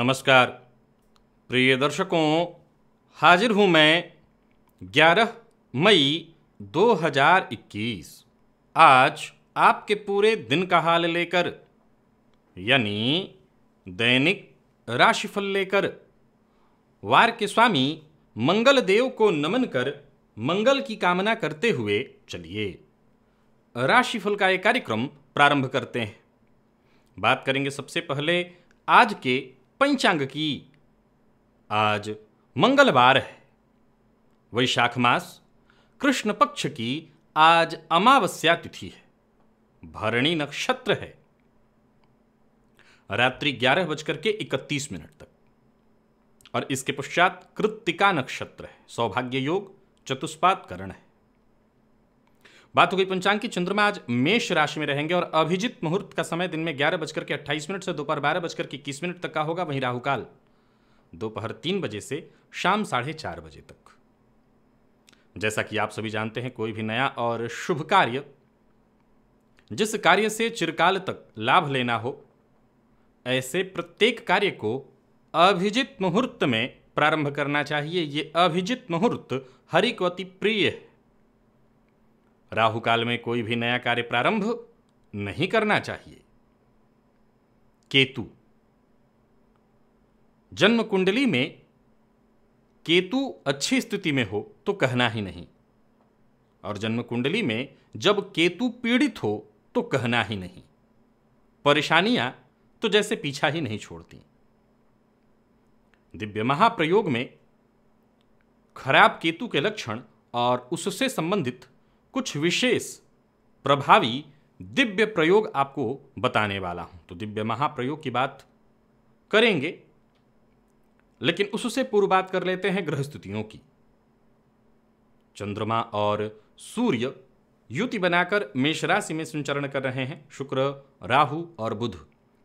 नमस्कार प्रिय दर्शकों हाजिर हूं मैं 11 मई 2021 आज आपके पूरे दिन का हाल लेकर यानी दैनिक राशिफल लेकर वार के स्वामी मंगल देव को नमन कर मंगल की कामना करते हुए चलिए राशिफल का यह कार्यक्रम प्रारंभ करते हैं बात करेंगे सबसे पहले आज के पंचांग की आज मंगलवार है वैशाख मास कृष्ण पक्ष की आज अमावस्या तिथि है भरणी नक्षत्र है रात्रि ग्यारह बजकर के इकतीस मिनट तक और इसके पश्चात कृत्तिका नक्षत्र है सौभाग्य योग चतुष्पात करण है बात हो गई पंचांग की चंद्रमा आज मेष राशि में रहेंगे और अभिजित मुहूर्त का समय दिन में ग्यारह बजकर के अट्ठाईस मिनट से दोपहर बारह बजकर के इक्कीस मिनट तक का होगा वहीं राहुकाल दोपहर तीन बजे से शाम साढ़े चार बजे तक जैसा कि आप सभी जानते हैं कोई भी नया और शुभ कार्य जिस कार्य से चिरकाल तक लाभ लेना हो ऐसे प्रत्येक कार्य को अभिजित मुहूर्त में प्रारंभ करना चाहिए ये अभिजित मुहूर्त हरिक्वति प्रिय है राहु काल में कोई भी नया कार्य प्रारंभ नहीं करना चाहिए केतु जन्म कुंडली में केतु अच्छी स्थिति में हो तो कहना ही नहीं और जन्म कुंडली में जब केतु पीड़ित हो तो कहना ही नहीं परेशानियां तो जैसे पीछा ही नहीं छोड़ती दिव्य महाप्रयोग में खराब केतु के लक्षण और उससे संबंधित कुछ विशेष प्रभावी दिव्य प्रयोग आपको बताने वाला हूं तो दिव्य महाप्रयोग की बात करेंगे लेकिन उससे पूर्व बात कर लेते हैं ग्रह की चंद्रमा और सूर्य युति बनाकर मेष राशि में संचरण कर रहे हैं शुक्र राहु और बुध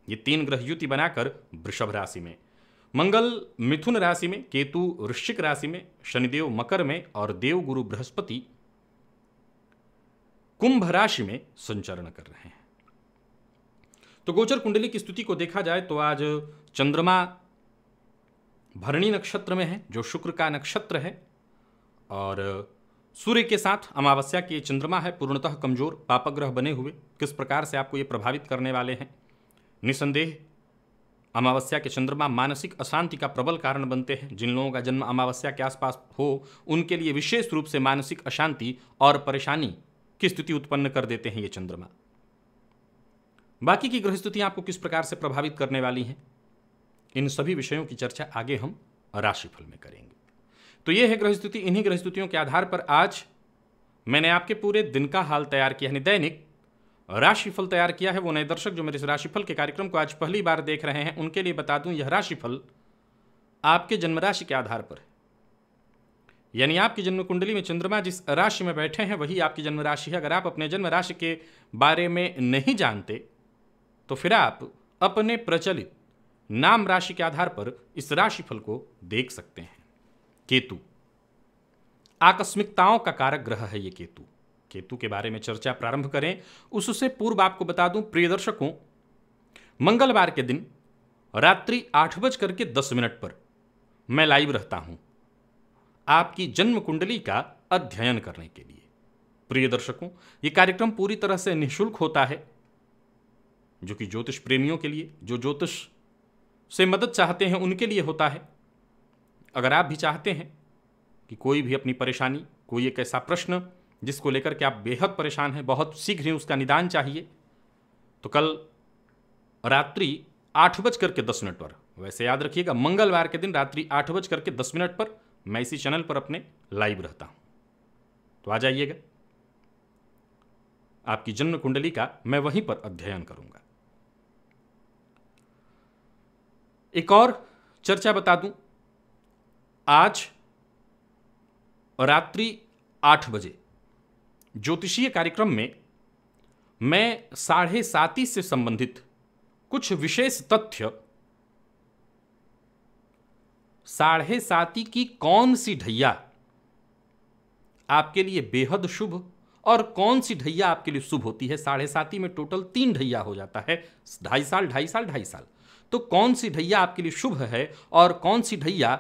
ये तीन ग्रह युति बनाकर वृषभ राशि में मंगल मिथुन राशि में केतु वृश्चिक राशि में शनिदेव मकर में और देव गुरु बृहस्पति कुंभ राशि में संचरण कर रहे हैं तो गोचर कुंडली की स्थिति को देखा जाए तो आज चंद्रमा भरणी नक्षत्र में है जो शुक्र का नक्षत्र है और सूर्य के साथ अमावस्या की चंद्रमा है पूर्णतः कमजोर पापग्रह बने हुए किस प्रकार से आपको ये प्रभावित करने वाले हैं निसंदेह अमावस्या के चंद्रमा मानसिक अशांति का प्रबल कारण बनते हैं जिन लोगों का जन्म अमावस्या के आसपास हो उनके लिए विशेष रूप से मानसिक अशांति और परेशानी की स्थिति उत्पन्न कर देते हैं ये चंद्रमा बाकी की ग्रह स्थितियाँ आपको किस प्रकार से प्रभावित करने वाली हैं इन सभी विषयों की चर्चा आगे हम राशिफल में करेंगे तो ये है ग्रह स्थिति इन्हीं ग्रह स्थितियों के आधार पर आज मैंने आपके पूरे दिन का हाल तैयार किया यानी दैनिक राशिफल तैयार किया है वो नए दर्शक जो मेरे इस राशिफल के कार्यक्रम को आज पहली बार देख रहे हैं उनके लिए बता दूं यह राशिफल आपके जन्म राशि के आधार पर है यानी आपकी जन्म कुंडली में चंद्रमा जिस राशि में बैठे हैं वही आपकी जन्म राशि है अगर आप अपने जन्म राशि के बारे में नहीं जानते तो फिर आप अपने प्रचलित नाम राशि के आधार पर इस राशिफल को देख सकते हैं केतु आकस्मिकताओं का कारक ग्रह है ये केतु केतु के बारे में चर्चा प्रारंभ करें उससे पूर्व आपको बता दूं प्रिय दर्शकों मंगलवार के दिन रात्रि आठ बज करके दस मिनट पर मैं लाइव रहता हूं आपकी जन्म कुंडली का अध्ययन करने के लिए प्रिय दर्शकों ये कार्यक्रम पूरी तरह से निःशुल्क होता है जो कि ज्योतिष प्रेमियों के लिए जो ज्योतिष से मदद चाहते हैं उनके लिए होता है अगर आप भी चाहते हैं कि कोई भी अपनी परेशानी कोई एक ऐसा प्रश्न जिसको लेकर के आप बेहद परेशान हैं बहुत शीघ्र ही उसका निदान चाहिए तो कल रात्रि आठ बज करके दस मिनट पर वैसे याद रखिएगा मंगलवार के दिन रात्रि आठ बज करके दस मिनट पर मैं इसी चैनल पर अपने लाइव रहता हूँ तो आ जाइएगा आपकी जन्म कुंडली का मैं वहीं पर अध्ययन करूंगा एक और चर्चा बता दूं आज रात्रि आठ बजे ज्योतिषीय कार्यक्रम में मैं साढ़े साती से संबंधित कुछ विशेष तथ्य साढ़े साती की कौन सी ढैया आपके लिए बेहद शुभ और कौन सी ढैया आपके लिए शुभ होती है साढ़े साती में टोटल तीन ढैया हो जाता है ढाई साल ढाई साल ढाई साल तो कौन सी ढैया आपके लिए शुभ है और कौन सी ढैया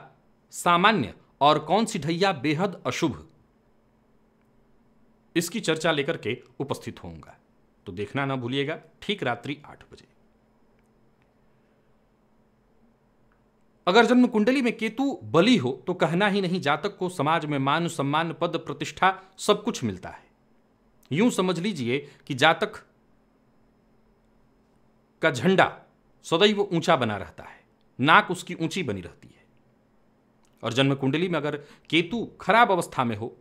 सामान्य और कौन सी ढैया बेहद अशुभ इसकी चर्चा लेकर के उपस्थित होऊंगा तो देखना ना भूलिएगा ठीक रात्रि आठ बजे अगर जन्म कुंडली में केतु बली हो तो कहना ही नहीं जातक को समाज में मान सम्मान पद प्रतिष्ठा सब कुछ मिलता है यूं समझ लीजिए कि जातक का झंडा सदैव ऊंचा बना रहता है नाक उसकी ऊंची बनी रहती है और जन्म कुंडली में अगर केतु खराब अवस्था में हो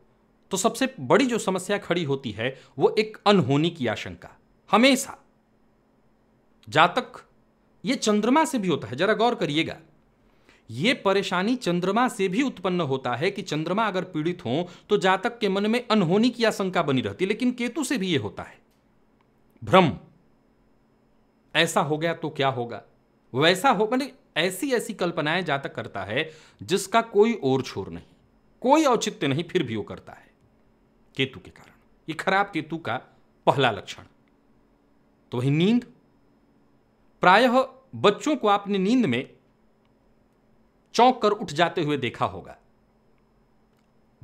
तो सबसे बड़ी जो समस्या खड़ी होती है वो एक अनहोनी की आशंका हमेशा जातक ये चंद्रमा से भी होता है जरा गौर करिएगा ये परेशानी चंद्रमा से भी उत्पन्न होता है कि चंद्रमा अगर पीड़ित हो तो जातक के मन में अनहोनी की आशंका बनी रहती लेकिन केतु से भी यह होता है भ्रम ऐसा हो गया तो क्या होगा वैसा हो मैंने ऐसी ऐसी कल्पनाएं जातक करता है जिसका कोई और छोर नहीं कोई औचित्य नहीं फिर भी वो करता है केतु के कारण ये खराब केतु का पहला लक्षण तो वही नींद प्रायः बच्चों को आपने नींद में चौंक कर उठ जाते हुए देखा होगा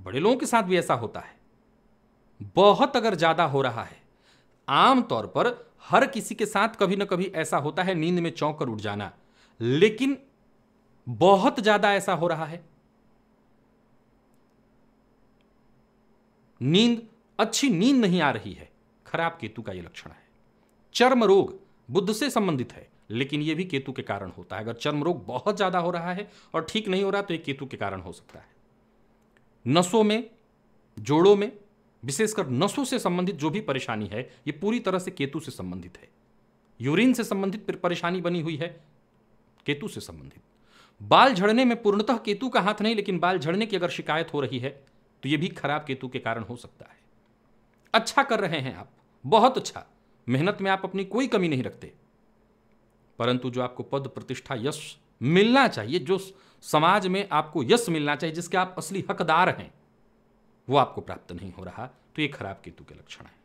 बड़े लोगों के साथ भी ऐसा होता है बहुत अगर ज्यादा हो रहा है आमतौर पर हर किसी के साथ कभी ना कभी ऐसा होता है नींद में चौंक कर उठ जाना लेकिन बहुत ज्यादा ऐसा हो रहा है नींद अच्छी नींद नहीं आ रही है खराब केतु का यह लक्षण है चर्म रोग बुद्ध से संबंधित है लेकिन ये भी केतु के कारण होता है अगर चर्म रोग बहुत ज़्यादा हो रहा है और ठीक नहीं हो रहा तो ये केतु के कारण हो सकता है नसों में जोड़ों में विशेषकर नसों से संबंधित जो भी परेशानी है ये पूरी तरह से केतु से संबंधित है यूरिन से संबंधित परेशानी बनी हुई है केतु से संबंधित बाल झड़ने में पूर्णतः केतु का हाथ नहीं लेकिन बाल झड़ने की अगर शिकायत हो रही है तो यह भी खराब केतु के कारण हो सकता है अच्छा कर रहे हैं आप बहुत अच्छा मेहनत में आप अपनी कोई कमी नहीं रखते परंतु जो आपको पद प्रतिष्ठा यश मिलना चाहिए जो समाज में आपको यश मिलना चाहिए जिसके आप असली हकदार हैं वो आपको प्राप्त नहीं हो रहा तो ये खराब केतु के लक्षण हैं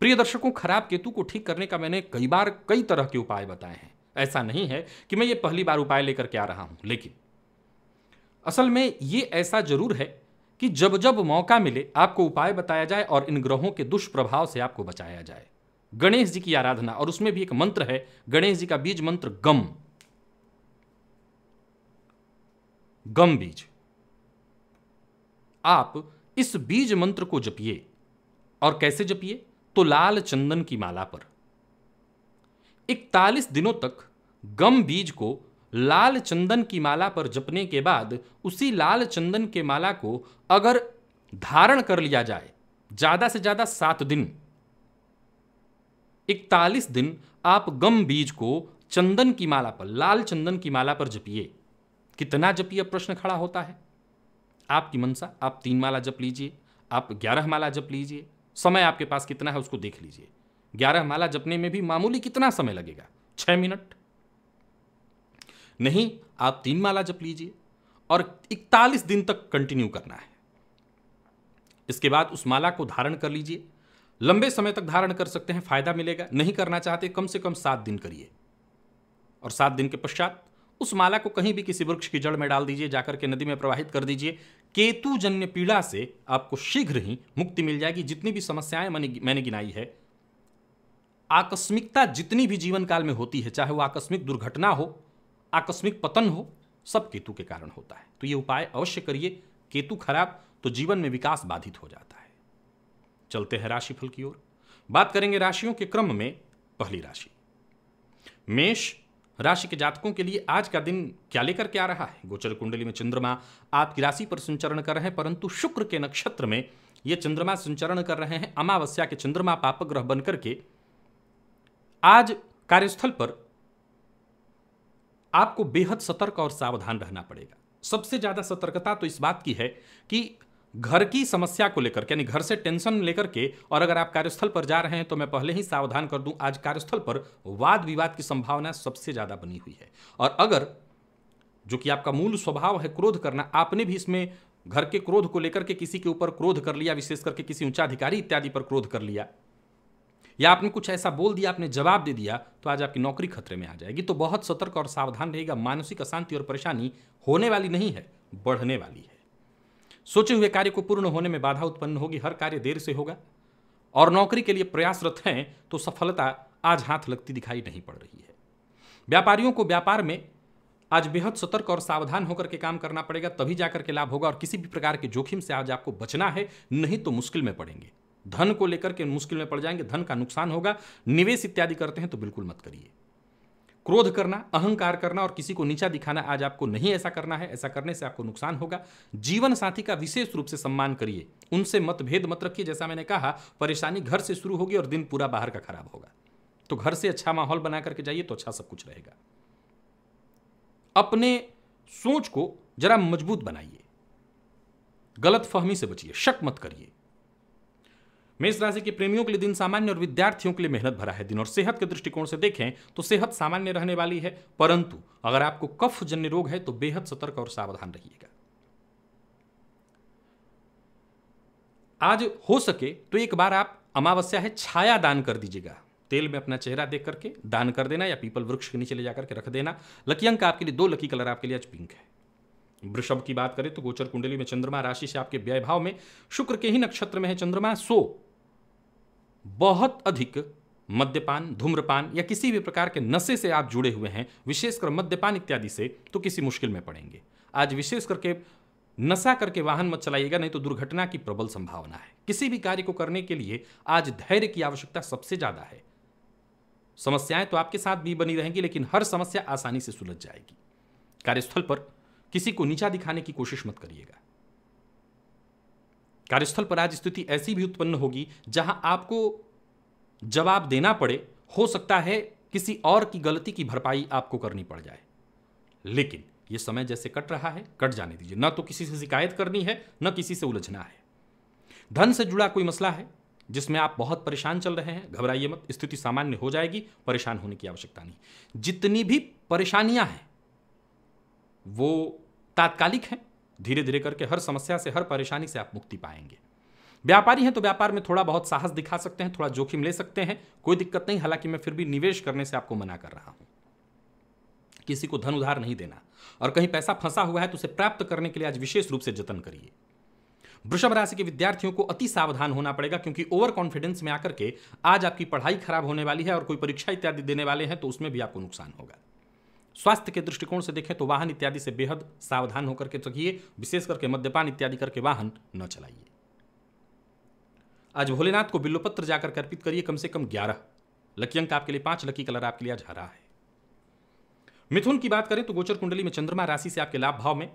प्रिय दर्शकों खराब केतु को ठीक करने का मैंने कई बार कई तरह के उपाय बताए हैं ऐसा नहीं है कि मैं ये पहली बार उपाय लेकर के आ रहा हूं लेकिन असल में ये ऐसा जरूर है कि जब जब मौका मिले आपको उपाय बताया जाए और इन ग्रहों के दुष्प्रभाव से आपको बचाया जाए गणेश जी की आराधना और उसमें भी एक मंत्र है गणेश जी का बीज मंत्र गम गम बीज आप इस बीज मंत्र को जपिए और कैसे जपिए तो लाल चंदन की माला पर इकतालीस दिनों तक गम बीज को लाल चंदन की माला पर जपने के बाद उसी लाल चंदन के माला को अगर धारण कर लिया जाए ज़्यादा से ज़्यादा सात दिन इकतालीस दिन आप गम बीज को चंदन की माला पर लाल चंदन की माला पर जपिए कितना जपिए प्रश्न खड़ा होता है आपकी मनसा आप तीन माला जप लीजिए आप ग्यारह माला जप लीजिए समय आपके पास कितना है उसको देख लीजिए ग्यारह माला जपने में भी मामूली कितना समय लगेगा छह मिनट नहीं आप तीन माला जप लीजिए और इकतालीस दिन तक कंटिन्यू करना है इसके बाद उस माला को धारण कर लीजिए लंबे समय तक धारण कर सकते हैं फायदा मिलेगा नहीं करना चाहते कम से कम सात दिन करिए और सात दिन के पश्चात उस माला को कहीं भी किसी वृक्ष की जड़ में डाल दीजिए जाकर के नदी में प्रवाहित कर दीजिए केतु जन्य पीड़ा से आपको शीघ्र ही मुक्ति मिल जाएगी जितनी भी समस्याएं मैंने गिनाई है आकस्मिकता जितनी भी जीवन काल में होती है चाहे वो आकस्मिक दुर्घटना हो आकस्मिक पतन हो सब केतु के कारण होता है तो ये उपाय अवश्य करिए केतु खराब तो जीवन में विकास बाधित हो जाता है चलते हैं राशिफल की ओर बात करेंगे राशियों के क्रम में पहली राशि मेष राशि के जातकों के लिए आज का दिन क्या लेकर के आ रहा है गोचर कुंडली में चंद्रमा आपकी राशि पर संचरण कर रहे हैं परंतु शुक्र के नक्षत्र में ये चंद्रमा संचरण कर रहे हैं अमावस्या के चंद्रमा पापग्रह बनकर के आज कार्यस्थल पर आपको बेहद सतर्क और सावधान रहना पड़ेगा सबसे ज्यादा सतर्कता तो इस बात की है कि घर की समस्या को लेकर यानी घर से टेंशन लेकर के और अगर आप कार्यस्थल पर जा रहे हैं तो मैं पहले ही सावधान कर दूं आज कार्यस्थल पर वाद विवाद की संभावना सबसे ज़्यादा बनी हुई है और अगर जो कि आपका मूल स्वभाव है क्रोध करना आपने भी इसमें घर के क्रोध को लेकर के किसी के ऊपर क्रोध कर लिया विशेष करके किसी अधिकारी इत्यादि पर क्रोध कर लिया या आपने कुछ ऐसा बोल दिया आपने जवाब दे दिया तो आज आपकी नौकरी खतरे में आ जाएगी तो बहुत सतर्क और सावधान रहेगा मानसिक अशांति और परेशानी होने वाली नहीं है बढ़ने वाली है सोचे हुए कार्य को पूर्ण होने में बाधा उत्पन्न होगी हर कार्य देर से होगा और नौकरी के लिए प्रयासरत हैं तो सफलता आज हाथ लगती दिखाई नहीं पड़ रही है व्यापारियों को व्यापार में आज बेहद सतर्क और सावधान होकर के काम करना पड़ेगा तभी जाकर के लाभ होगा और किसी भी प्रकार के जोखिम से आज आपको बचना है नहीं तो मुश्किल में पड़ेंगे धन को लेकर के मुश्किल में पड़ जाएंगे धन का नुकसान होगा निवेश इत्यादि करते हैं तो बिल्कुल मत करिए क्रोध करना अहंकार करना और किसी को नीचा दिखाना आज आपको नहीं ऐसा करना है ऐसा करने से आपको नुकसान होगा जीवन साथी का विशेष रूप से सम्मान करिए उनसे मतभेद मत रखिए जैसा मैंने कहा परेशानी घर से शुरू होगी और दिन पूरा बाहर का खराब होगा तो घर से अच्छा माहौल बना करके जाइए तो अच्छा सब कुछ रहेगा अपने सोच को जरा मजबूत बनाइए गलत फहमी से बचिए शक मत करिए मेष राशि के प्रेमियों के लिए दिन सामान्य और विद्यार्थियों के लिए मेहनत भरा है दिन और सेहत के दृष्टिकोण से देखें तो सेहत सामान्य रहने वाली है परंतु अगर आपको कफ जन्य रोग है तो बेहद सतर्क और सावधान रहिएगा आज हो सके तो एक बार आप अमावस्या है छाया दान कर दीजिएगा तेल में अपना चेहरा देख करके दान कर देना या पीपल वृक्ष के नीचे ले जाकर के रख देना लकी अंक आपके लिए दो लकी कलर आपके लिए आज पिंक है वृषभ की बात करें तो गोचर कुंडली में चंद्रमा राशि से आपके व्यय भाव में शुक्र के ही नक्षत्र में है चंद्रमा सो बहुत अधिक मद्यपान धूम्रपान या किसी भी प्रकार के नशे से आप जुड़े हुए हैं विशेषकर मद्यपान इत्यादि से तो किसी मुश्किल में पड़ेंगे आज विशेष करके नशा करके वाहन मत चलाइएगा नहीं तो दुर्घटना की प्रबल संभावना है किसी भी कार्य को करने के लिए आज धैर्य की आवश्यकता सबसे ज़्यादा है समस्याएं तो आपके साथ भी बनी रहेंगी लेकिन हर समस्या आसानी से सुलझ जाएगी कार्यस्थल पर किसी को नीचा दिखाने की कोशिश मत करिएगा कार्यस्थल पर आज स्थिति ऐसी भी उत्पन्न होगी जहां आपको जवाब देना पड़े हो सकता है किसी और की गलती की भरपाई आपको करनी पड़ जाए लेकिन यह समय जैसे कट रहा है कट जाने दीजिए ना तो किसी से शिकायत करनी है ना किसी से उलझना है धन से जुड़ा कोई मसला है जिसमें आप बहुत परेशान चल रहे हैं घबराइए मत स्थिति सामान्य हो जाएगी परेशान होने की आवश्यकता नहीं जितनी भी परेशानियां हैं वो तात्कालिक हैं धीरे धीरे करके हर समस्या से हर परेशानी से आप मुक्ति पाएंगे व्यापारी हैं तो व्यापार में थोड़ा बहुत साहस दिखा सकते हैं थोड़ा जोखिम ले सकते हैं कोई दिक्कत नहीं हालांकि मैं फिर भी निवेश करने से आपको मना कर रहा हूं किसी को धन उधार नहीं देना और कहीं पैसा फंसा हुआ है तो उसे प्राप्त करने के लिए आज विशेष रूप से जतन करिए वृषभ राशि के विद्यार्थियों को अति सावधान होना पड़ेगा क्योंकि ओवर कॉन्फिडेंस में आकर के आज आपकी पढ़ाई खराब होने वाली है और कोई परीक्षा इत्यादि देने वाले हैं तो उसमें भी आपको नुकसान होगा स्वास्थ्य के दृष्टिकोण से देखें तो वाहन इत्यादि से बेहद सावधान होकर के चलिए विशेष करके मद्यपान इत्यादि करके वाहन न चलाइए आज भोलेनाथ को बिल्लोपत्र जाकर अर्पित करिए कम से कम ग्यारह लकी अंक आपके लिए पांच लकी कलर आपके लिए आज हरा है मिथुन की बात करें तो गोचर कुंडली में चंद्रमा राशि से आपके लाभ भाव में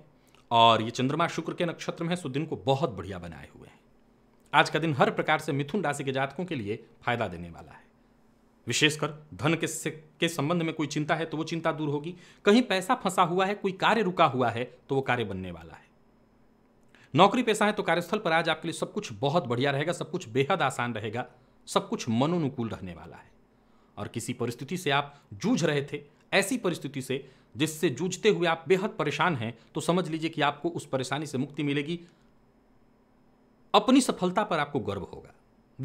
और ये चंद्रमा शुक्र के नक्षत्र में है सुदिन दिन को बहुत बढ़िया बनाए हुए हैं आज का दिन हर प्रकार से मिथुन राशि के जातकों के लिए फायदा देने वाला है विशेषकर धन के से, के संबंध में कोई चिंता है तो वो चिंता दूर होगी कहीं पैसा फंसा हुआ है कोई कार्य रुका हुआ है तो वो कार्य बनने वाला है नौकरी पैसा है तो कार्यस्थल पर आज आपके लिए सब कुछ बहुत बढ़िया रहेगा सब कुछ बेहद आसान रहेगा सब कुछ मनोनुकूल रहने वाला है और किसी परिस्थिति से आप जूझ रहे थे ऐसी परिस्थिति से जिससे जूझते हुए आप बेहद परेशान हैं तो समझ लीजिए कि आपको उस परेशानी से मुक्ति मिलेगी अपनी सफलता पर आपको गर्व होगा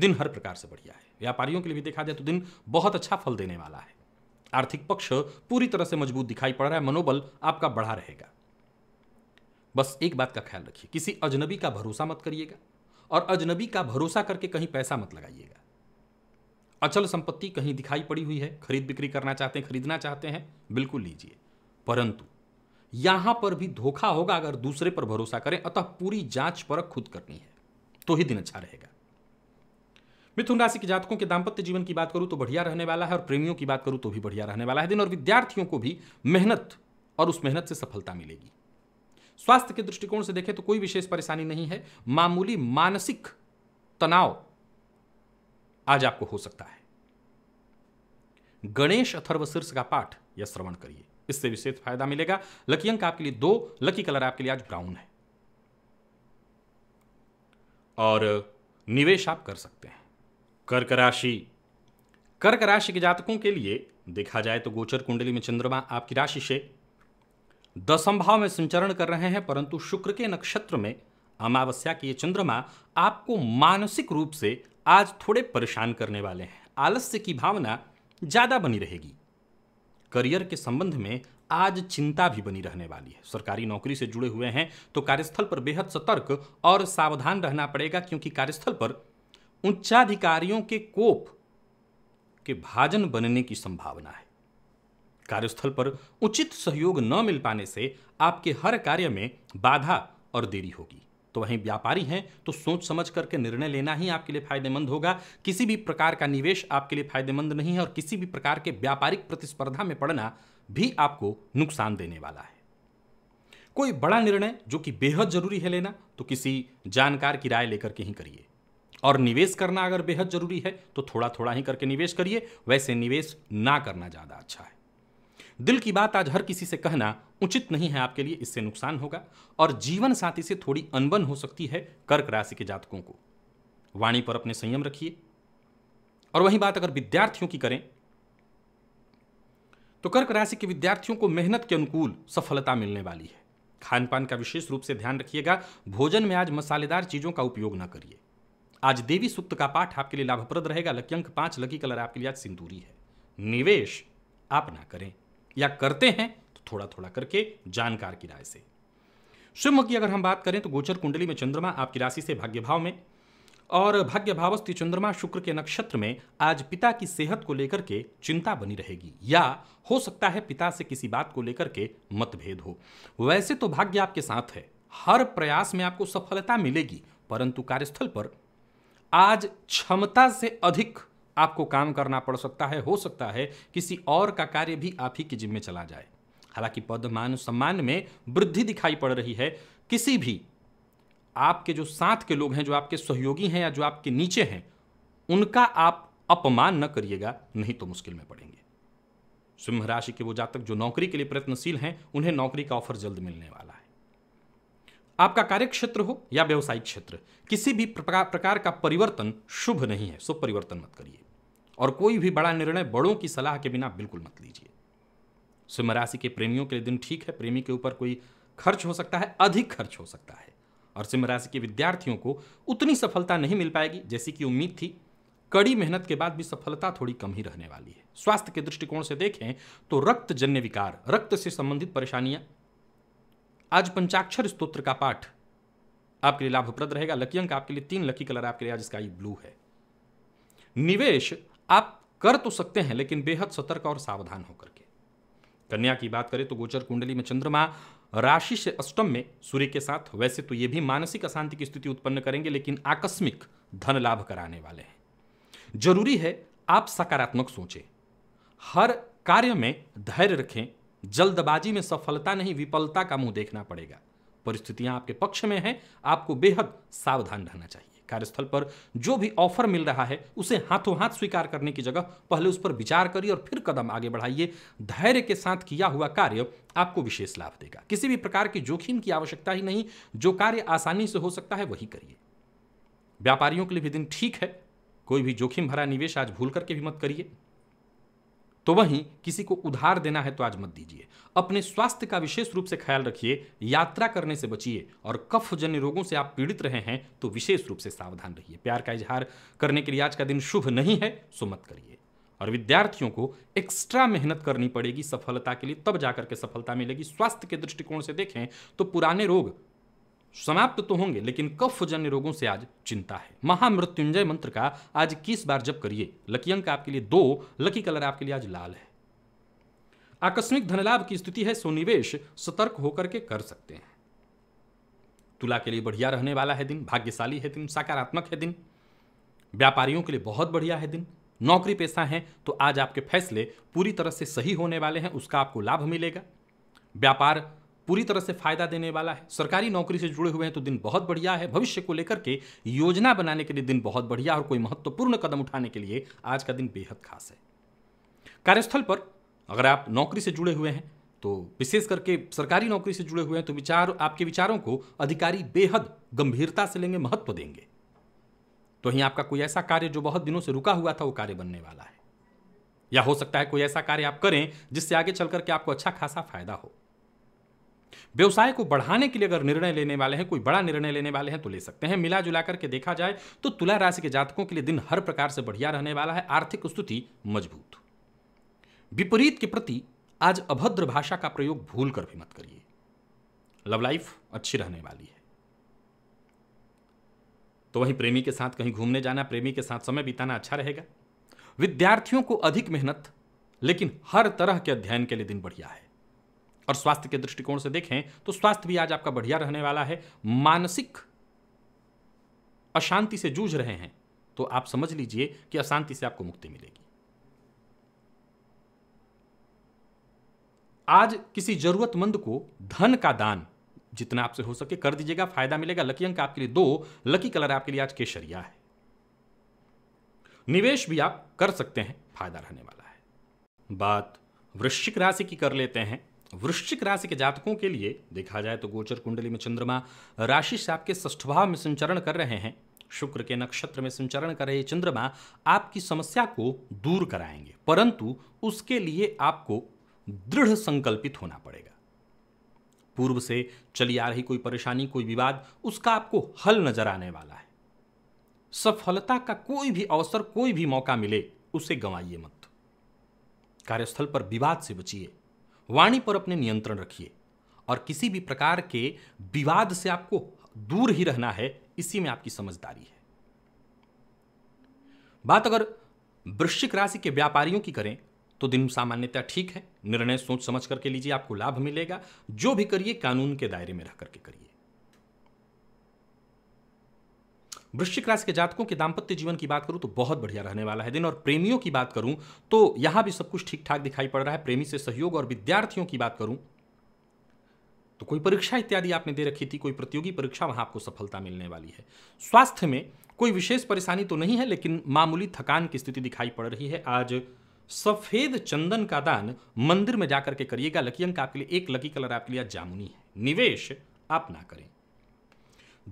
दिन हर प्रकार से बढ़िया है व्यापारियों के लिए भी देखा जाए तो दिन बहुत अच्छा फल देने वाला है आर्थिक पक्ष पूरी तरह से मजबूत दिखाई पड़ रहा है मनोबल आपका बढ़ा रहेगा बस एक बात का ख्याल रखिए किसी अजनबी का भरोसा मत करिएगा और अजनबी का भरोसा करके कहीं पैसा मत लगाइएगा अचल संपत्ति कहीं दिखाई पड़ी हुई है खरीद बिक्री करना चाहते हैं खरीदना चाहते हैं बिल्कुल लीजिए परंतु यहां पर भी धोखा होगा अगर दूसरे पर भरोसा करें अतः पूरी जांच परख खुद करनी है तो ही दिन अच्छा रहेगा मिथुन राशि के जातकों के दाम्पत्य जीवन की बात करूँ तो बढ़िया रहने वाला है और प्रेमियों की बात करूँ तो भी बढ़िया रहने वाला है दिन और विद्यार्थियों को भी मेहनत और उस मेहनत से सफलता मिलेगी स्वास्थ्य के दृष्टिकोण से देखें तो कोई विशेष परेशानी नहीं है मामूली मानसिक तनाव आज आपको हो सकता है गणेश अथर्व शीर्ष का पाठ या श्रवण करिए इससे विशेष फायदा मिलेगा लकी अंक आपके लिए दो लकी कलर आपके लिए आज ब्राउन है और निवेश आप कर सकते हैं कर्क राशि कर्क राशि के जातकों के लिए देखा जाए तो गोचर कुंडली में चंद्रमा आपकी राशि से दसम भाव में संचरण कर रहे हैं परंतु शुक्र के नक्षत्र में अमावस्या के ये चंद्रमा आपको मानसिक रूप से आज थोड़े परेशान करने वाले हैं आलस्य की भावना ज़्यादा बनी रहेगी करियर के संबंध में आज चिंता भी बनी रहने वाली है सरकारी नौकरी से जुड़े हुए हैं तो कार्यस्थल पर बेहद सतर्क और सावधान रहना पड़ेगा क्योंकि कार्यस्थल पर उच्चाधिकारियों के कोप के भाजन बनने की संभावना है कार्यस्थल पर उचित सहयोग न मिल पाने से आपके हर कार्य में बाधा और देरी होगी तो वहीं व्यापारी हैं तो सोच समझ करके निर्णय लेना ही आपके लिए फायदेमंद होगा किसी भी प्रकार का निवेश आपके लिए फायदेमंद नहीं है और किसी भी प्रकार के व्यापारिक प्रतिस्पर्धा में पड़ना भी आपको नुकसान देने वाला है कोई बड़ा निर्णय जो कि बेहद जरूरी है लेना तो किसी जानकार की राय लेकर के ही करिए और निवेश करना अगर बेहद ज़रूरी है तो थोड़ा थोड़ा ही करके निवेश करिए वैसे निवेश ना करना ज़्यादा अच्छा है दिल की बात आज हर किसी से कहना उचित नहीं है आपके लिए इससे नुकसान होगा और जीवन साथी से थोड़ी अनबन हो सकती है कर्क राशि के जातकों को वाणी पर अपने संयम रखिए और वही बात अगर विद्यार्थियों की करें तो कर्क राशि के विद्यार्थियों को मेहनत के अनुकूल सफलता मिलने वाली है खान पान का विशेष रूप से ध्यान रखिएगा भोजन में आज मसालेदार चीज़ों का उपयोग न करिए आज देवी सूक्त का पाठ आपके लिए लाभप्रद रहेगा लकी अंक पांच लकी कलर आपके लिए आज सिंदूरी है निवेश आप ना करें या करते हैं तो थोड़ा थोड़ा करके जानकार की राय से शुभ की अगर हम बात करें तो गोचर कुंडली में चंद्रमा आपकी राशि से भाग्य भाव में और भाग्य भावस्थ चंद्रमा शुक्र के नक्षत्र में आज पिता की सेहत को लेकर के चिंता बनी रहेगी या हो सकता है पिता से किसी बात को लेकर के मतभेद हो वैसे तो भाग्य आपके साथ है हर प्रयास में आपको सफलता मिलेगी परंतु कार्यस्थल पर आज क्षमता से अधिक आपको काम करना पड़ सकता है हो सकता है किसी और का कार्य भी आप ही के जिम्मे चला जाए हालांकि पद मान सम्मान में वृद्धि दिखाई पड़ रही है किसी भी आपके जो साथ के लोग हैं जो आपके सहयोगी हैं या जो आपके नीचे हैं उनका आप अपमान न करिएगा नहीं तो मुश्किल में पड़ेंगे सिंह राशि के वो जातक जो नौकरी के लिए प्रयत्नशील हैं उन्हें नौकरी का ऑफर जल्द मिलने वाला है आपका कार्य क्षेत्र हो या व्यवसायिक क्षेत्र किसी भी प्रकार का परिवर्तन शुभ नहीं है सो परिवर्तन मत करिए और कोई भी बड़ा निर्णय बड़ों की सलाह के बिना बिल्कुल मत लीजिए सिंह राशि के प्रेमियों के लिए दिन ठीक है प्रेमी के ऊपर कोई खर्च हो सकता है अधिक खर्च हो सकता है और सिंह राशि के विद्यार्थियों को उतनी सफलता नहीं मिल पाएगी जैसी कि उम्मीद थी कड़ी मेहनत के बाद भी सफलता थोड़ी कम ही रहने वाली है स्वास्थ्य के दृष्टिकोण से देखें तो रक्त जन्य विकार रक्त से संबंधित परेशानियां आज पंचाक्षर स्तोत्र का पाठ आपके लिए लाभप्रद रहेगा लकी अंक आपके लिए तीन लकी कलर आपके लिए आज स्काई ब्लू है निवेश आप कर तो सकते हैं लेकिन बेहद सतर्क और सावधान होकर के कन्या की बात करें तो गोचर कुंडली में चंद्रमा राशि से अष्टम में सूर्य के साथ वैसे तो ये भी मानसिक अशांति की स्थिति उत्पन्न करेंगे लेकिन आकस्मिक धन लाभ कराने वाले हैं जरूरी है आप सकारात्मक सोचें हर कार्य में धैर्य रखें जल्दबाजी में सफलता नहीं विफलता का मुंह देखना पड़ेगा परिस्थितियां आपके पक्ष में हैं आपको बेहद सावधान रहना चाहिए कार्यस्थल पर जो भी ऑफर मिल रहा है उसे हाथों हाथ स्वीकार करने की जगह पहले उस पर विचार करिए और फिर कदम आगे बढ़ाइए धैर्य के साथ किया हुआ कार्य आपको विशेष लाभ देगा किसी भी प्रकार के जोखिम की आवश्यकता ही नहीं जो कार्य आसानी से हो सकता है वही करिए व्यापारियों के लिए भी दिन ठीक है कोई भी जोखिम भरा निवेश आज भूल करके भी मत करिए तो वहीं किसी को उधार देना है तो आज मत दीजिए अपने स्वास्थ्य का विशेष रूप से ख्याल रखिए यात्रा करने से बचिए और कफ जन्य रोगों से आप पीड़ित रहे हैं तो विशेष रूप से सावधान रहिए प्यार का इजहार करने के लिए आज का दिन शुभ नहीं है सो मत करिए और विद्यार्थियों को एक्स्ट्रा मेहनत करनी पड़ेगी सफलता के लिए तब जाकर के सफलता मिलेगी स्वास्थ्य के दृष्टिकोण से देखें तो पुराने रोग समाप्त तो होंगे लेकिन कफ जन्य रोगों से आज चिंता है महामृत्युंजय मंत्र का आज किस बार जप करिए लकी अंक आपके लिए दो लकी कलर आपके लिए आज लाल है आकस्मिक धनलाभ की स्थिति है सोनिवेश सतर्क होकर के कर सकते हैं तुला के लिए बढ़िया रहने वाला है दिन भाग्यशाली है दिन सकारात्मक है दिन व्यापारियों के लिए बहुत बढ़िया है दिन नौकरी पेशा है तो आज आपके फैसले पूरी तरह से सही होने वाले हैं उसका आपको लाभ मिलेगा व्यापार पूरी तरह से फायदा देने वाला है सरकारी नौकरी से जुड़े हुए हैं तो दिन बहुत बढ़िया है भविष्य को लेकर के योजना बनाने के लिए दिन बहुत बढ़िया और कोई महत्वपूर्ण कदम उठाने के लिए आज का दिन बेहद खास है कार्यस्थल पर अगर आप नौकरी से जुड़े हुए हैं तो विशेष करके सरकारी नौकरी से जुड़े हुए हैं तो विचार आपके विचारों को अधिकारी बेहद गंभीरता से लेंगे महत्व देंगे तो ही आपका कोई ऐसा कार्य जो बहुत दिनों से रुका हुआ था वो कार्य बनने वाला है या हो सकता है कोई ऐसा कार्य आप करें जिससे आगे चल करके आपको अच्छा खासा फायदा हो व्यवसाय को बढ़ाने के लिए अगर निर्णय लेने वाले हैं कोई बड़ा निर्णय लेने वाले हैं तो ले सकते हैं मिला जुला करके देखा जाए तो तुला राशि के जातकों के लिए दिन हर प्रकार से बढ़िया रहने वाला है आर्थिक स्थिति मजबूत विपरीत के प्रति आज अभद्र भाषा का प्रयोग भूल कर भी मत करिए लव लाइफ अच्छी रहने वाली है तो वहीं प्रेमी के साथ कहीं घूमने जाना प्रेमी के साथ समय बिताना अच्छा रहेगा विद्यार्थियों को अधिक मेहनत लेकिन हर तरह के अध्ययन के लिए दिन बढ़िया है और स्वास्थ्य के दृष्टिकोण से देखें तो स्वास्थ्य भी आज आपका बढ़िया रहने वाला है मानसिक अशांति से जूझ रहे हैं तो आप समझ लीजिए कि अशांति से आपको मुक्ति मिलेगी आज किसी जरूरतमंद को धन का दान जितना आपसे हो सके कर दीजिएगा फायदा मिलेगा लकी अंक आपके लिए दो लकी कलर आपके लिए आज केसरिया है निवेश भी आप कर सकते हैं फायदा रहने वाला है बात वृश्चिक राशि की कर लेते हैं वृश्चिक राशि के जातकों के लिए देखा जाए तो गोचर कुंडली में चंद्रमा राशि से आपके ष्ठभाव में संचरण कर रहे हैं शुक्र के नक्षत्र में संचरण कर रहे चंद्रमा आपकी समस्या को दूर कराएंगे परंतु उसके लिए आपको दृढ़ संकल्पित होना पड़ेगा पूर्व से चली आ रही कोई परेशानी कोई विवाद उसका आपको हल नजर आने वाला है सफलता का कोई भी अवसर कोई भी मौका मिले उसे गंवाइए मत कार्यस्थल पर विवाद से बचिए वाणी पर अपने नियंत्रण रखिए और किसी भी प्रकार के विवाद से आपको दूर ही रहना है इसी में आपकी समझदारी है बात अगर वृश्चिक राशि के व्यापारियों की करें तो दिन सामान्यतया ठीक है निर्णय सोच समझ करके लीजिए आपको लाभ मिलेगा जो भी करिए कानून के दायरे में रह करके करिए वृश्चिक राशि के जातकों के दाम्पत्य जीवन की बात करूं तो बहुत बढ़िया रहने वाला है दिन और प्रेमियों की बात करूं तो यहां भी सब कुछ ठीक ठाक दिखाई पड़ रहा है प्रेमी से सहयोग और विद्यार्थियों की बात करूं तो कोई परीक्षा इत्यादि आपने दे रखी थी कोई प्रतियोगी परीक्षा वहां आपको सफलता मिलने वाली है स्वास्थ्य में कोई विशेष परेशानी तो नहीं है लेकिन मामूली थकान की स्थिति दिखाई पड़ रही है आज सफेद चंदन का दान मंदिर में जाकर के करिएगा लकी अंक आपके लिए एक लकी कलर आपके लिए जामुनी है निवेश आप ना करें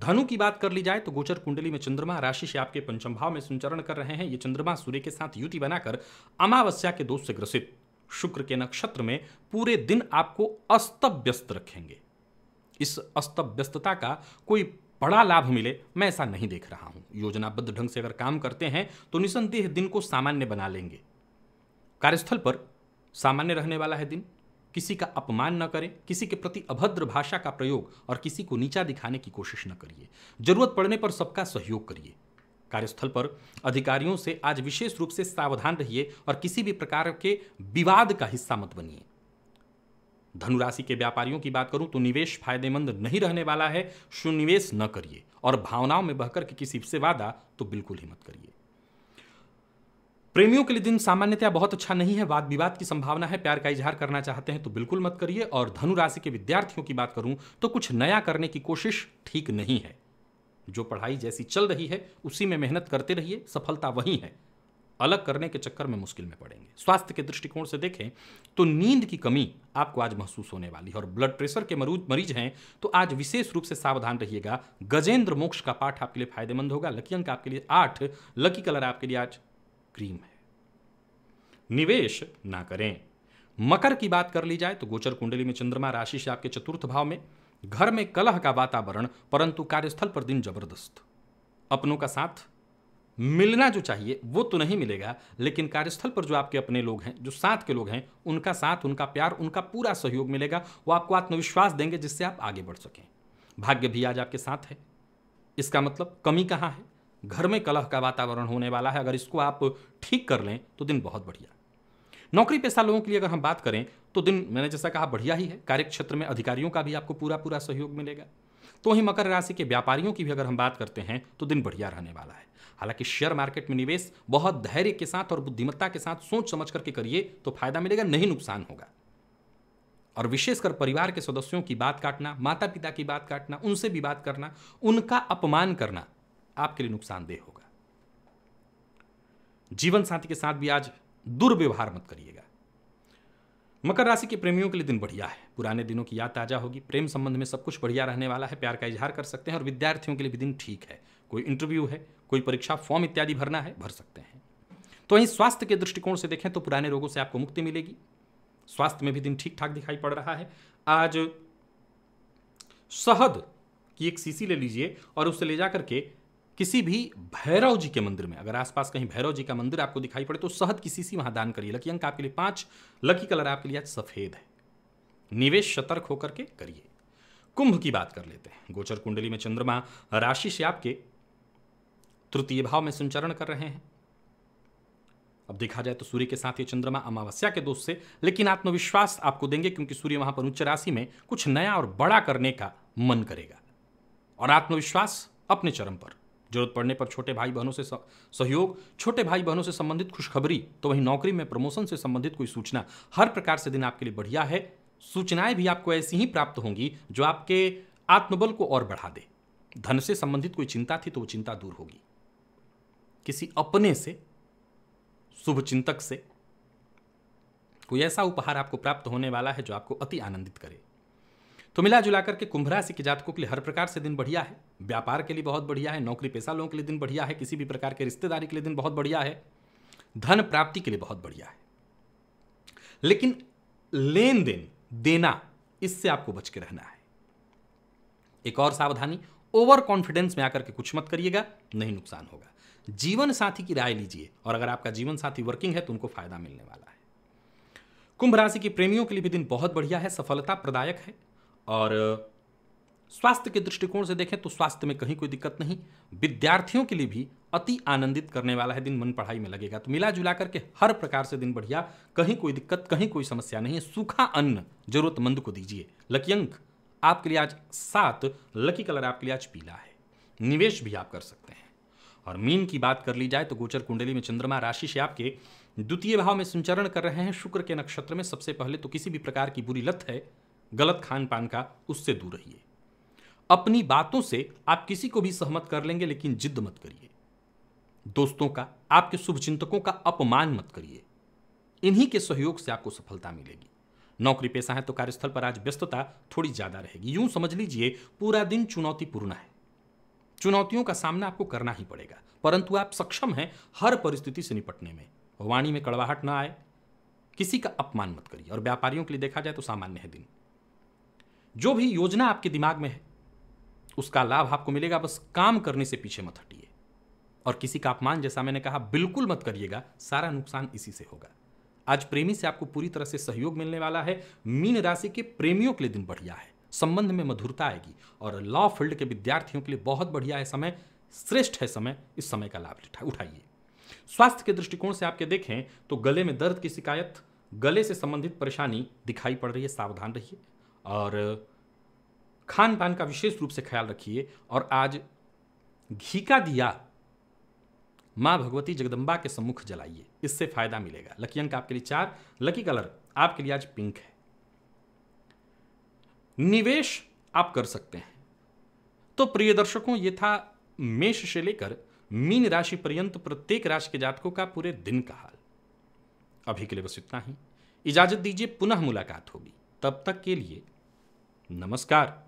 धनु की बात कर ली जाए तो गोचर कुंडली में चंद्रमा राशि से आपके पंचम भाव में संचरण कर रहे हैं ये चंद्रमा सूर्य के साथ युति बनाकर अमावस्या के दोष से ग्रसित शुक्र के नक्षत्र में पूरे दिन आपको अस्त व्यस्त रखेंगे इस अस्त व्यस्तता का कोई बड़ा लाभ मिले मैं ऐसा नहीं देख रहा हूं योजनाबद्ध ढंग से अगर काम करते हैं तो निसंदेह दिन को सामान्य बना लेंगे कार्यस्थल पर सामान्य रहने वाला है दिन किसी का अपमान न करें किसी के प्रति अभद्र भाषा का प्रयोग और किसी को नीचा दिखाने की कोशिश न करिए जरूरत पड़ने पर सबका सहयोग करिए कार्यस्थल पर अधिकारियों से आज विशेष रूप से सावधान रहिए और किसी भी प्रकार के विवाद का हिस्सा मत बनिए धनुराशि के व्यापारियों की बात करूं तो निवेश फायदेमंद नहीं रहने वाला है सुनिवेश न करिए और भावनाओं में बहकर के किसी से वादा तो बिल्कुल ही मत करिए प्रेमियों के लिए दिन सामान्यतया बहुत अच्छा नहीं है वाद विवाद की संभावना है प्यार का इजहार करना चाहते हैं तो बिल्कुल मत करिए और धनु राशि के विद्यार्थियों की बात करूं तो कुछ नया करने की कोशिश ठीक नहीं है जो पढ़ाई जैसी चल रही है उसी में मेहनत करते रहिए सफलता वही है अलग करने के चक्कर में मुश्किल में पड़ेंगे स्वास्थ्य के दृष्टिकोण से देखें तो नींद की कमी आपको आज महसूस होने वाली है और ब्लड प्रेशर के मरूज मरीज हैं तो आज विशेष रूप से सावधान रहिएगा गजेंद्र मोक्ष का पाठ आपके लिए फायदेमंद होगा लकी अंक आपके लिए आठ लकी कलर आपके लिए आज क्रीम है निवेश ना करें मकर की बात कर ली जाए तो गोचर कुंडली में चंद्रमा राशि से आपके चतुर्थ भाव में घर में कलह का वातावरण परंतु कार्यस्थल पर दिन जबरदस्त अपनों का साथ मिलना जो चाहिए वो तो नहीं मिलेगा लेकिन कार्यस्थल पर जो आपके अपने लोग हैं जो साथ के लोग हैं उनका साथ उनका प्यार उनका पूरा सहयोग मिलेगा वो आपको आत्मविश्वास देंगे जिससे आप आगे बढ़ सकें भाग्य भी आज आपके साथ है इसका मतलब कमी कहाँ है घर में कलह का वातावरण होने वाला है अगर इसको आप ठीक कर लें तो दिन बहुत बढ़िया नौकरी पेशा लोगों के लिए अगर हम बात करें तो दिन मैंने जैसा कहा बढ़िया ही है कार्य क्षेत्र में अधिकारियों का भी आपको पूरा पूरा सहयोग मिलेगा तो वहीं मकर राशि के व्यापारियों की भी अगर हम बात करते हैं तो दिन बढ़िया रहने वाला है हालांकि शेयर मार्केट में निवेश बहुत धैर्य के साथ और बुद्धिमत्ता के साथ सोच समझ करके करिए तो फायदा मिलेगा नहीं नुकसान होगा और विशेषकर परिवार के सदस्यों की बात काटना माता पिता की बात काटना उनसे भी बात करना उनका अपमान करना आपके लिए नुकसानदेह होगा जीवन साथी के साथ भी आज दुर्व्यवहार मत करिएगा मकर राशि के प्रेमियों के लिए दिन बढ़िया है पुराने दिनों की याद ताज़ा होगी प्रेम संबंध में सब कुछ बढ़िया रहने वाला है प्यार का इजहार कर सकते हैं और विद्यार्थियों के लिए भी दिन ठीक है कोई इंटरव्यू है कोई परीक्षा फॉर्म इत्यादि भरना है भर सकते हैं तो वहीं स्वास्थ्य के दृष्टिकोण से देखें तो पुराने रोगों से आपको मुक्ति मिलेगी स्वास्थ्य में भी दिन ठीक ठाक दिखाई पड़ रहा है आज शहद की एक सीसी ले लीजिए और उसे ले जा करके किसी भी भैरव जी के मंदिर में अगर आसपास कहीं भैरव जी का मंदिर आपको दिखाई पड़े तो सहद किसी सीसी वहां दान करिए लकी अंक आपके लिए पांच लकी कलर आपके लिए आज सफेद है निवेश सतर्क होकर के करिए कुंभ की बात कर लेते हैं गोचर कुंडली में चंद्रमा राशि से आपके तृतीय भाव में संचरण कर रहे हैं अब देखा जाए तो सूर्य के साथ ये चंद्रमा अमावस्या के दोष से लेकिन आत्मविश्वास आपको देंगे क्योंकि सूर्य वहां पर उच्च राशि में कुछ नया और बड़ा करने का मन करेगा और आत्मविश्वास अपने चरम पर जरूरत पड़ने पर छोटे भाई बहनों से सहयोग छोटे भाई बहनों से संबंधित खुशखबरी तो वहीं नौकरी में प्रमोशन से संबंधित कोई सूचना हर प्रकार से दिन आपके लिए बढ़िया है सूचनाएं भी आपको ऐसी ही प्राप्त होंगी जो आपके आत्मबल को और बढ़ा दे धन से संबंधित कोई चिंता थी तो वो चिंता दूर होगी किसी अपने से शुभ चिंतक से कोई ऐसा उपहार आपको प्राप्त होने वाला है जो आपको अति आनंदित करे तो मिला जुला करके कुंभ राशि के जातकों के लिए हर प्रकार से दिन बढ़िया है व्यापार के लिए बहुत बढ़िया है नौकरी पेशा लोगों के लिए दिन बढ़िया है किसी भी प्रकार के रिश्तेदारी के लिए दिन बहुत बढ़िया है धन प्राप्ति के लिए बहुत बढ़िया है लेकिन लेन देन देना इससे आपको बच के रहना है एक और सावधानी ओवर कॉन्फिडेंस में आकर के कुछ मत करिएगा नहीं नुकसान होगा जीवन साथी की राय लीजिए और अगर आपका जीवन साथी वर्किंग है तो उनको फायदा मिलने वाला है कुंभ राशि के प्रेमियों के लिए भी दिन बहुत बढ़िया है सफलता प्रदायक है और स्वास्थ्य के दृष्टिकोण से देखें तो स्वास्थ्य में कहीं कोई दिक्कत नहीं विद्यार्थियों के लिए भी अति आनंदित करने वाला है दिन मन पढ़ाई में लगेगा तो मिला जुला करके हर प्रकार से दिन बढ़िया कहीं कोई दिक्कत कहीं कोई समस्या नहीं है सूखा अन्न जरूरतमंद को दीजिए लकी अंक आपके लिए आज सात लकी कलर आपके लिए आज पीला है निवेश भी आप कर सकते हैं और मीन की बात कर ली जाए तो गोचर कुंडली में चंद्रमा राशि से आपके द्वितीय भाव में संचरण कर रहे हैं शुक्र के नक्षत्र में सबसे पहले तो किसी भी प्रकार की बुरी लत है गलत खान पान का उससे दूर रहिए अपनी बातों से आप किसी को भी सहमत कर लेंगे लेकिन जिद मत करिए दोस्तों का आपके शुभचिंतकों का अपमान मत करिए इन्हीं के सहयोग से आपको सफलता मिलेगी नौकरी पेशा है तो कार्यस्थल पर आज व्यस्तता थोड़ी ज़्यादा रहेगी यूं समझ लीजिए पूरा दिन चुनौतीपूर्ण है चुनौतियों का सामना आपको करना ही पड़ेगा परंतु आप सक्षम हैं हर परिस्थिति से निपटने में वाणी में कड़वाहट ना आए किसी का अपमान मत करिए और व्यापारियों के लिए देखा जाए तो सामान्य है दिन जो भी योजना आपके दिमाग में है उसका लाभ आपको मिलेगा बस काम करने से पीछे मत हटिए और किसी का अपमान जैसा मैंने कहा बिल्कुल मत करिएगा सारा नुकसान इसी से होगा आज प्रेमी से आपको पूरी तरह से सहयोग मिलने वाला है मीन राशि के प्रेमियों के लिए दिन बढ़िया है संबंध में मधुरता आएगी और लॉ फील्ड के विद्यार्थियों के लिए बहुत बढ़िया है समय श्रेष्ठ है समय इस समय का लाभ उठाइए स्वास्थ्य के दृष्टिकोण से आपके देखें तो गले में दर्द की शिकायत गले से संबंधित परेशानी दिखाई पड़ रही है सावधान रहिए और खान पान का विशेष रूप से ख्याल रखिए और आज घी का दिया माँ भगवती जगदम्बा के सम्मुख जलाइए इससे फायदा मिलेगा लकी अंक आपके लिए चार लकी कलर आपके लिए आज पिंक है निवेश आप कर सकते हैं तो प्रिय दर्शकों ये था मेष से लेकर मीन राशि पर्यंत प्रत्येक राशि के जातकों का पूरे दिन का हाल अभी के लिए बस इतना ही इजाजत दीजिए पुनः मुलाकात होगी तब तक के लिए नमस्कार